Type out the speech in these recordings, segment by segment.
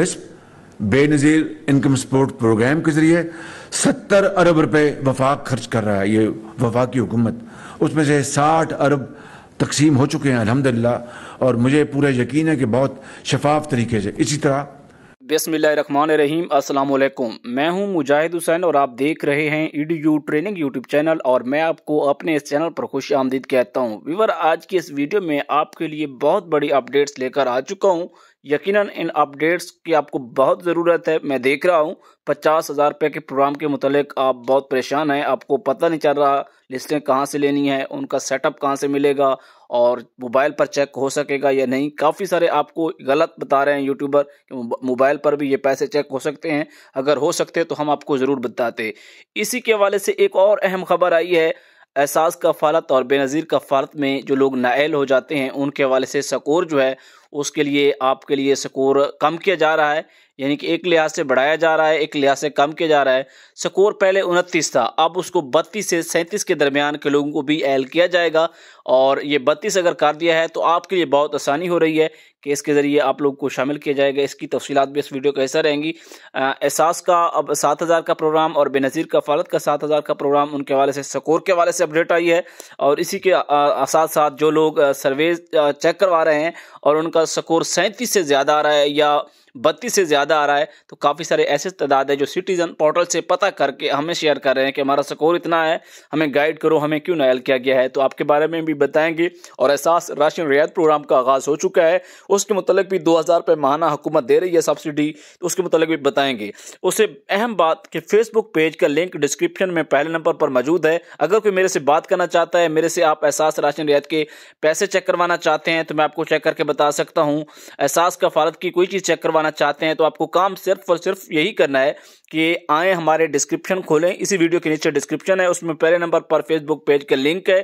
बिस्प Benazir income support program के ज़रिए सत्तर अरब रुपए वफाक खर्च कर रहा है ये वफाकी हुकूमत उसमें से साठ अरब तकसीम हो चुके हैं अलहमदिल्ला और मुझे पूरा यकीन है कि बहुत शफाफ तरीके से इसी तरह बसमीम असलकुम मैं हूं मुजाहिद हुसैन और आप देख रहे हैं E D U training YouTube channel और मैं आपको अपने इस चैनल पर खुश आमदीद कहता हूं विवर आज की इस वीडियो में आपके लिए बहुत बड़ी अपडेट्स लेकर आ चुका हूं यकीनन इन अपडेट्स की आपको बहुत ज़रूरत है मैं देख रहा हूँ पचास हज़ार रुपये के प्रोग्राम के मुतलिक आप बहुत परेशान हैं आपको पता नहीं चल रहा लिस्टें कहाँ से लेनी है उनका सेटअप कहाँ से मिलेगा और मोबाइल पर चेक हो सकेगा या नहीं काफ़ी सारे आपको गलत बता रहे हैं यूट्यूबर कि मोबाइल पर भी ये पैसे चेक हो सकते हैं अगर हो सकते तो हम आपको ज़रूर बताते इसी के हवाले से एक और अहम खबर आई है एहसास का फालत और बेनज़ीर का फालत में जो लोग नायल हो जाते हैं उनके हवाले से सकोर जो है उसके लिए आपके लिए स्कोर कम किया जा रहा है यानी कि एक लिहाज से बढ़ाया जा रहा है एक लिहाज से कम किया जा रहा है स्कोर पहले उनतीस था अब उसको बत्तीस से सैंतीस के दरमियान के लोगों को भी एल किया जाएगा और ये बत्तीस अगर कर दिया है तो आपके लिए बहुत आसानी हो रही है कि इसके ज़रिए आप लोग को शामिल किया जाएगा इसकी तफसीत भी इस वीडियो का हिस्सा रहेंगी एहसास का अब सात हज़ार का प्रोग्राम और बेनज़ीर का फालत का सात हज़ार का प्रोग्राम उनके हवाले से स्कोर के हवाले से अपडेट आई है और इसी के साथ साथ जो लोग सर्वे चेक करवा रहे हैं और उनका स्कोर सैंतीस से ज़्यादा आ रहा है या बत्तीस से ज़्यादा आ रहा है तो काफ़ी सारे ऐसे तादाद है जो सिटीजन पोर्टल से पता करके हमें शेयर कर रहे हैं कि हमारा स्कोर इतना है हमें गाइड करो हमें क्यों नायल किया गया है तो आपके बारे में भी बताएंगे और एहसास राशन रियायत प्रोग्राम का आगाज़ हो चुका है उसके मतलब भी दो हज़ार रुपये महाना हुकूमत दे रही है सब्सिडी तो उसके मतलब भी बताएंगे उससे अहम बात कि फेसबुक पेज का लिंक डिस्क्रिप्शन में पहले नंबर पर मौजूद है अगर कोई मेरे से बात करना चाहता है मेरे से आप एहसास राशन रियायत के पैसे चेक करवाना चाहते हैं तो मैं आपको चेक करके बता सकता हूँ एहसास का फारत की कोई चीज़ चेक करवा पाना चाहते हैं तो आपको काम सिर्फ और सिर्फ यही करना है कि आए हमारे डिस्क्रिप्शन खोलें इसी वीडियो के नीचे डिस्क्रिप्शन है उसमें पहले नंबर पर फेसबुक पेज का लिंक है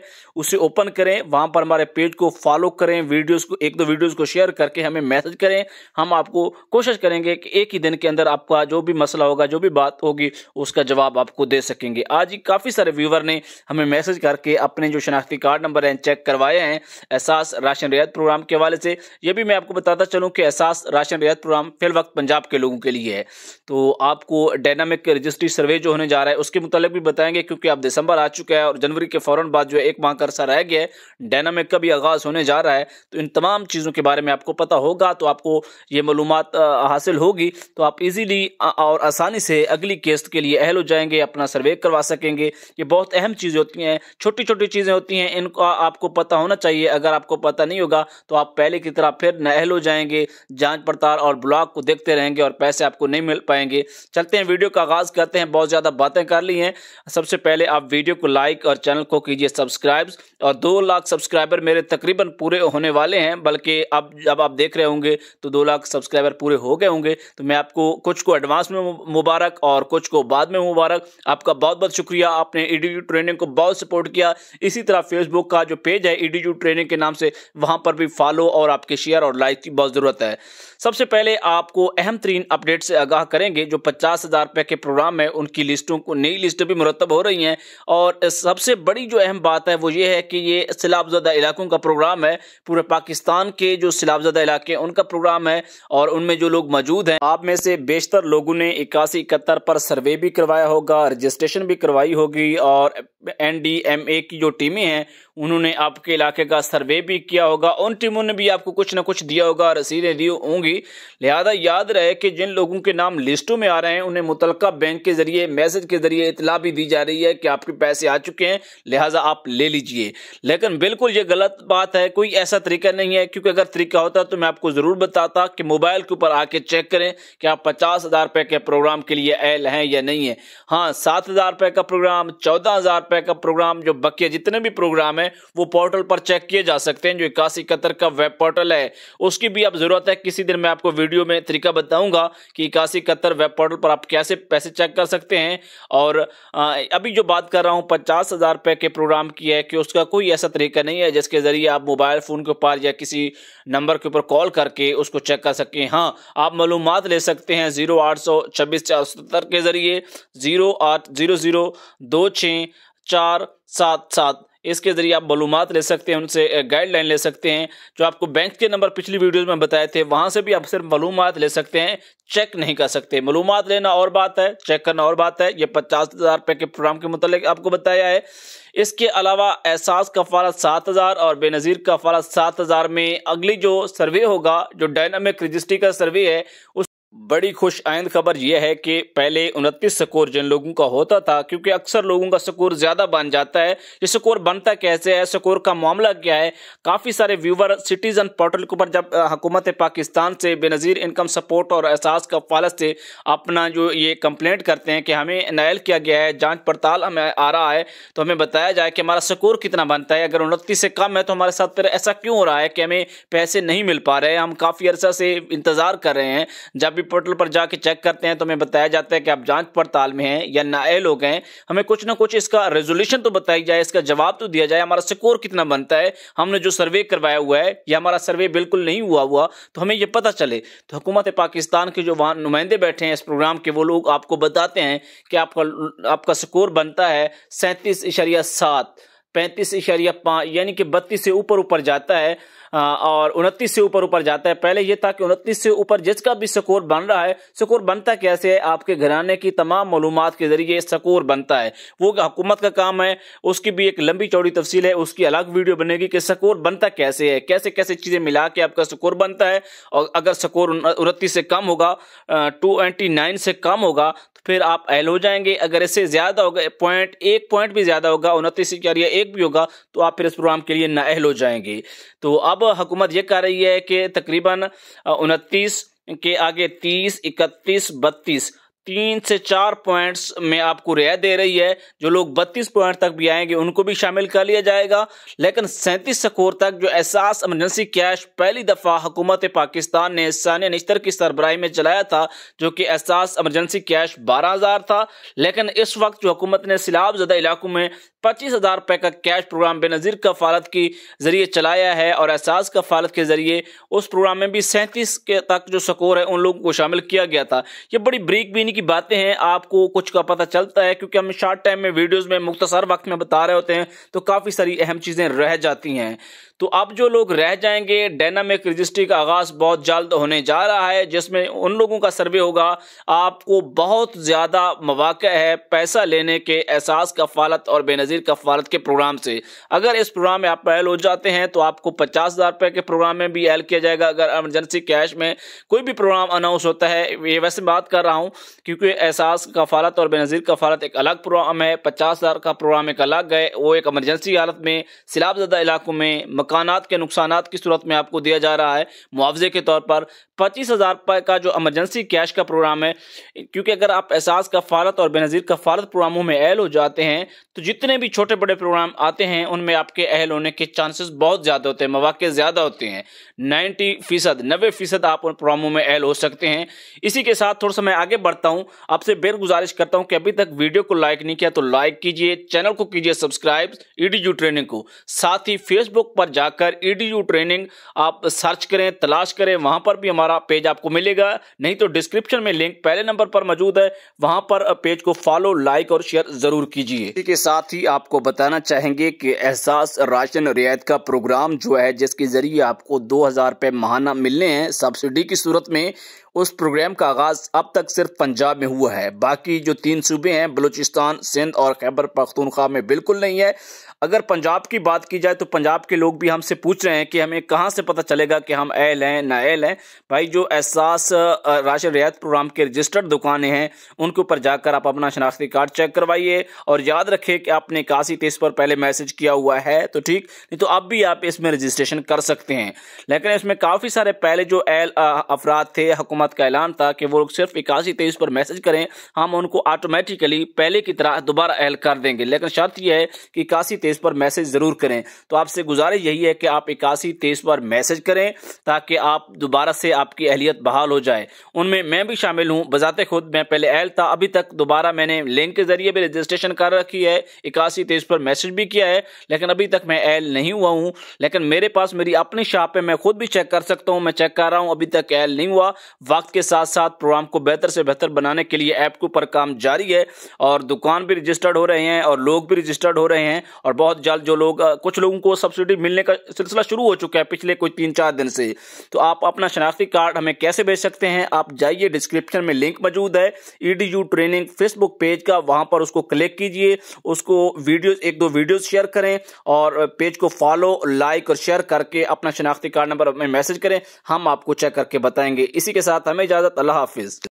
उसे ओपन करें वहां पर हमारे पेज को फॉलो करें वीडियोस को एक दो वीडियोस को शेयर करके हमें मैसेज करें हम आपको कोशिश करेंगे कि एक ही दिन के अंदर आपका जो भी मसला होगा जो भी बात होगी उसका जवाब आपको दे सकेंगे आज ही काफ़ी सारे व्यूवर ने हमें मैसेज करके अपने जो शनाख्ती कार्ड नंबर हैं चेक करवाए हैं एहसास राशन रियायत प्रोग्राम के हवाले से यह भी मैं आपको बताता चलूँ कि एहसास राशन रियायत प्रोग्राम काम फिल वक्त पंजाब के लोगों के लिए है तो आपको डायनामिक रजिस्ट्री सर्वे जो होने जा रहा है उसके मुतालिक भी बताएंगे क्योंकि आप दिसंबर आ चुका है और जनवरी के फ़ौरन बाद जो है एक माह का अरसा रह गया है डायनामिक का भी आगाज़ होने जा रहा है तो इन तमाम चीज़ों के बारे में आपको पता होगा तो आपको ये मालूम हासिल होगी तो आप इजीली और आसानी से अगली किस्त के लिए अहल हो जाएंगे अपना सर्वे करवा सकेंगे ये बहुत अहम चीज़ें होती हैं छोटी छोटी चीज़ें होती हैं इनको आपको पता होना चाहिए अगर आपको पता नहीं होगा तो आप पहले की तरह फिर नहल हो जाएंगे जांच पड़ताल और ब्लॉक ब्लॉग को देखते रहेंगे और पैसे आपको नहीं मिल पाएंगे चलते हैं वीडियो का आगाज़ करते हैं बहुत ज़्यादा बातें कर ली हैं सबसे पहले आप वीडियो को लाइक और चैनल को कीजिए सब्सक्राइब और दो लाख सब्सक्राइबर मेरे तकरीबन पूरे होने वाले हैं बल्कि अब जब आप देख रहे होंगे तो दो लाख सब्सक्राइबर पूरे हो गए होंगे तो मैं आपको कुछ को एडवांस में मुबारक और कुछ को बाद में मुबारक आपका बहुत बहुत शुक्रिया आपने ईडीयू e ट्रेनिंग को बहुत सपोर्ट किया इसी तरह फेसबुक का जो पेज है ईडीयू e ट्रेनिंग के नाम से वहाँ पर भी फॉलो और आपके शेयर और लाइक की बहुत ज़रूरत है सबसे पहले आपको अहम तरीन अपडेट से आगाह करेंगे जो पचास हज़ार रुपये के प्रोग्राम है उनकी लिस्टों को नई लिस्ट भी मुरतब हो रही हैं और सबसे बड़ी जो अहम बात है वो ये है कि ये सिलाबजदा इलाकों का प्रोग्राम है पूरे पाकिस्तान के जो सिलाबजदा इलाके हैं उनका प्रोग्राम है और उनमें जो लोग मौजूद हैं आप में से बेशतर लोगों ने इक्यासी इकहत्तर पर सर्वे भी करवाया होगा रजिस्ट्रेशन भी करवाई होगी और एन की जो टीमें हैं उन्होंने आपके इलाके का सर्वे भी किया होगा उन टीमों ने भी आपको कुछ ना कुछ दिया होगा रसीदें दी होंगी लिहाजा लिहाजा याद रहे कि जिन लोगों के नाम लिस्टों में आ रहे हैं उन्हें मुतल बैंक के जरिए मैसेज के जरिए इतला भी दी जा रही है कि आपके पैसे आ चुके हैं लिहाजा आप ले लीजिए लेकिन बिल्कुल ये गलत बात है कोई ऐसा तरीका नहीं है क्योंकि अगर तरीका होता तो मैं आपको ज़रूर बताता कि मोबाइल के ऊपर आके चेक करें कि आप पचास हज़ार रुपए के प्रोग्राम के लिए एल हैं या नहीं है हाँ सात हज़ार रुपए का प्रोग्राम चौदह हज़ार रुपए का प्रोग्राम जो बकिया जितने भी प्रोग्राम है वो पोर्टल पर चेक किए जा सकते हैं जो इक्यासी का वेब पोर्टल है उसकी भी आप ज़रूरत है किसी दिन मैं आपको वीडियो में तरीका बताऊंगा कि इक्यासी इकहत्तर वेब पोर्टल पर आप कैसे पैसे चेक कर सकते हैं और अभी जो बात कर रहा हूँ पचास हज़ार रुपये के प्रोग्राम की है कि उसका कोई ऐसा तरीका नहीं है जिसके ज़रिए आप मोबाइल फ़ोन के ऊपर या किसी नंबर के ऊपर कॉल करके उसको चेक कर सकें हाँ आप मालूम ले सकते हैं ज़ीरो के ज़रिए ज़ीरो आठ ज़ीरो ज़ीरो दो छः चार सात सात इसके ज़रिए आप मालूम ले सकते हैं उनसे गाइडलाइन ले सकते हैं जो आपको बैंक के नंबर पिछली वीडियोज़ में बताए थे वहाँ से भी आप सिर्फ मालूम ले सकते हैं चेक नहीं कर सकते मालूम लेना और बात है चेक करना और बात है ये पचास हज़ार रुपये के प्रोग्राम के मतलब आपको बताया है इसके अलावा एहसास का फारा सात हज़ार और बेनज़ीर का फारा सात हज़ार में अगली जो सर्वे होगा जो डायनामिक रजिस्ट्री का सर्वे है उस बड़ी खुश आइंद खबर यह है कि पहले उनतीस स्कोर जिन लोगों का होता था क्योंकि अक्सर लोगों का स्कोर ज़्यादा बन जाता है ये स्कोर बनता कैसे है स्कोर का मामला क्या है काफ़ी सारे व्यूवर सिटीज़न पोर्टल के ऊपर जब हुकूमत पाकिस्तान से बेनज़ीर इनकम सपोर्ट और एहसास का फालत से अपना जो ये कंप्लेंट करते हैं कि हमें नायल किया गया है जाँच पड़ताल हमें आ रहा है तो हमें बताया जाए कि हमारा स्कोर कितना बनता है अगर उनतीस से कम है तो हमारे साथ फिर ऐसा क्यों हो रहा है कि हमें पैसे नहीं मिल पा रहे हैं हम काफ़ी अरसा से इंतज़ार कर रहे हैं जब भी पोर्टल पर जाके चेक करते हैं तो हमें बताया जाता है कि आप जांच पड़ताल में हैं या नए लोग हैं हमें कुछ ना कुछ इसका रेजोल्यूशन तो बताया जाए इसका जवाब तो दिया जाए हमारा स्कोर कितना बनता है हमने जो सर्वे करवाया हुआ है या हमारा सर्वे बिल्कुल नहीं हुआ हुआ तो हमें यह पता चले तो हुकूमत पाकिस्तान के जो वहाँ नुमाइंदे बैठे हैं इस प्रोग्राम के वो लोग आपको बताते हैं कि आपका आपका स्कोर बनता है सैंतीस इशारिया सात पैंतीस इशारिया पाँच यानी कि बत्तीस से ऊपर ऊपर जाता है और उनतीस से ऊपर ऊपर जाता है पहले ये था कि उनतीस से ऊपर जिसका भी स्कोर बन रहा है स्कोर बनता कैसे है आपके घराने की तमाम मालूम के जरिए स्कोर बनता है वो हुकूमत का काम है उसकी भी एक लंबी चौड़ी तफसील है उसकी अलग वीडियो बनेगी कि स्कोर बनता कैसे है कैसे कैसे चीज़ें मिला के आपका स्कोर बनता है और अगर स्कोर उनतीस से कम होगा टू से कम होगा तो फिर आप एल हो जाएंगे अगर इससे ज़्यादा होगा पॉइंट एक पॉइंट भी ज़्यादा होगा उनतीस से क्या एक भी होगा तो आप फिर इस प्रोग्राम के लिए ना नाअहल हो जाएंगे तो आप अब हुकूमत ये कह रही है कि तकरीबन उनतीस के आगे तीस इकतीस बत्तीस तीन से चार पॉइंट्स में आपको रियायत दे रही है जो लोग बत्तीस पॉइंट तक भी आएंगे उनको भी शामिल कर लिया जाएगा लेकिन सैंतीस स्कोर तक जो एहसास एमरजेंसी कैश पहली दफ़ा हुकूमत पाकिस्तान ने सानिया निश्तर की सरबराही में चलाया था जो कि एहसास एमरजेंसी कैश बारह हज़ार था लेकिन इस वक्त जो हुकूमत ने सिलाब ज़दा इलाकों में पच्चीस हज़ार रुपये का कैश प्रोग्राम बेनज़ीर कफालत के ज़रिए चलाया है और एहसास कफालत के ज़रिए उस प्रोग्राम में भी सैंतीस के तक जो स्कोर है उन लोगों को शामिल किया गया था यह बड़ी ब्रीक भी की बातें हैं आपको कुछ का पता चलता है क्योंकि हम शॉर्ट टाइम में वीडियोस में मुख्तसर वक्त में बता रहे होते हैं तो काफ़ी सारी अहम चीज़ें रह जाती हैं तो अब जो लोग रह जाएंगे डायनामिक रजिस्ट्री का आगाज़ बहुत जल्द होने जा रहा है जिसमें उन लोगों का सर्वे होगा आपको बहुत ज़्यादा मौाक़ है पैसा लेने के एहसास कफालत और बेनज़ीर कफालत के प्रोग्राम से अगर इस प्रोग्राम में आप पहल हो जाते हैं तो आपको पचास हज़ार रुपये के प्रोग्राम में भी एल किया जाएगा अगर एमरजेंसी कैश में कोई भी प्रोग्राम अनाउंस होता है ये वैसे बात कर रहा हूँ क्योंकि एहसास कफालत और बेनज़ीर कफालत एक अलग प्रोग्राम है पचास हज़ार का प्रोग्राम एक अलग है वो एक एमरजेंसी हालत में सैलाबजदा इलाकों में मकानात के नुकसान की सूरत में आपको दिया जा रहा है मुआवजे के तौर पर पच्चीस हज़ार रुपये का जो एमरजेंसी कैश का प्रोग्राम है क्योंकि अगर आप एहसास कफालत और बेनज़ीर कफालत प्रोग्रामों में अहल हो जाते हैं तो जितने भी छोटे बड़े प्रोग्राम आते हैं उनमें आपके अहल होने के चांसेस बहुत ज़्यादा होते हैं मौाक़े ज़्यादा होते हैं नाइन्टी फ़ीसद नबे फ़ीसद आप उन प्रोग्रामों में अहल हो सकते हैं इसी के साथ थोड़ा सा मैं आगे बढ़ता हूँ आपसे बेर गुजारिश करता हूँ कि अभी तक वीडियो को लाइक नहीं किया तो लाइक कीजिए चैनल को कीजिए सब्सक्राइब ई e ट्रेनिंग को साथ ही फेसबुक पर जाकर ईडीयू e ट्रेनिंग आप सर्च करें तलाश करें वहाँ पर भी हमारा पेज आपको मिलेगा नहीं तो डिस्क्रिप्शन में लिंक पहले नंबर पर मौजूद है वहाँ पर पेज को फॉलो लाइक और शेयर जरूर कीजिए इसी के साथ ही आपको बताना चाहेंगे कि एहसास राशन रियायत का प्रोग्राम जो है जिसके जरिए आपको दो हजार रुपये महाना मिलने हैं सब्सिडी की सूरत में उस प्रोग्राम का आगाज अब तक सिर्फ पंजाब में हुआ है बाकी जो तीन सूबे हैं बलूचिस्तान सिंध और खैबर पख्तूनख्वा में बिल्कुल नहीं है अगर पंजाब की बात की जाए तो पंजाब के लोग भी भी हमसे पूछ रहे हैं कि हमें कहाँ से पता चलेगा कि हम एल हैं ना एल हैं भाई जो एहसास राशन रियायत प्रोग्राम के रजिस्टर्ड दुकानें हैं उनके ऊपर जाकर आप अपना शनाख्ती कार्ड चेक करवाइए और याद रखें कि आपने काशी टेस्ट पर पहले मैसेज किया हुआ है तो ठीक नहीं तो अब भी आप इसमें रजिस्ट्रेशन कर सकते हैं लेकिन इसमें काफ़ी सारे पहले जो एल अफराद थे हुकूमत का ऐलान था कि वो सिर्फ इक्यासी तेईस पर मैसेज करें हम उनको ऑटोमेटिकली पहले की तरह दोबारा एल कर देंगे लेकिन शर्त यह है कि इक्यासी तेईस पर मैसेज ज़रूर करें तो आपसे गुजारिश यही यही है कि आप इक्यासी तेईस पर मैसेज करें ताकि आप दोबारा से आपकी अहलियत बहाल हो जाए उनमें मैं भी शामिल हूँ बजाते खुद मैं पहले अहल था अभी तक दोबारा मैंने लिंक के ज़रिए भी रजिस्ट्रेशन कर रखी है इक्यासी तेईस पर मैसेज भी किया है लेकिन अभी तक मैं एल नहीं हुआ हूँ लेकिन मेरे पास मेरी अपनी शॉप है मैं खुद भी चेक कर सकता हूँ मैं चेक कर रहा हूँ अभी तक एल नहीं हुआ वक्त के साथ साथ प्रोग्राम को बेहतर से बेहतर बनाने के लिए ऐप के ऊपर काम जारी है और दुकान भी रजिस्टर्ड हो रहे हैं और लोग भी रजिस्टर्ड हो रहे हैं और बहुत जल्द जो लोग कुछ लोगों को सब्सिडी मिलने का सिलसिला शुरू हो चुका है पिछले कुछ तीन चार दिन से तो आप अपना शनाख्ती कार्ड हमें कैसे भेज सकते हैं आप जाइए डिस्क्रिप्शन में लिंक मौजूद है EDU e training Facebook page का वहां पर उसको क्लिक कीजिए उसको वीडियो एक दो वीडियो शेयर करें और पेज को फॉलो लाइक और शेयर करके अपना शनाख्ती कार्ड नंबर में मैसेज करें हम आपको चेक करके बताएंगे इसी के साथ हमें इजाजत अल्लाह हाफिज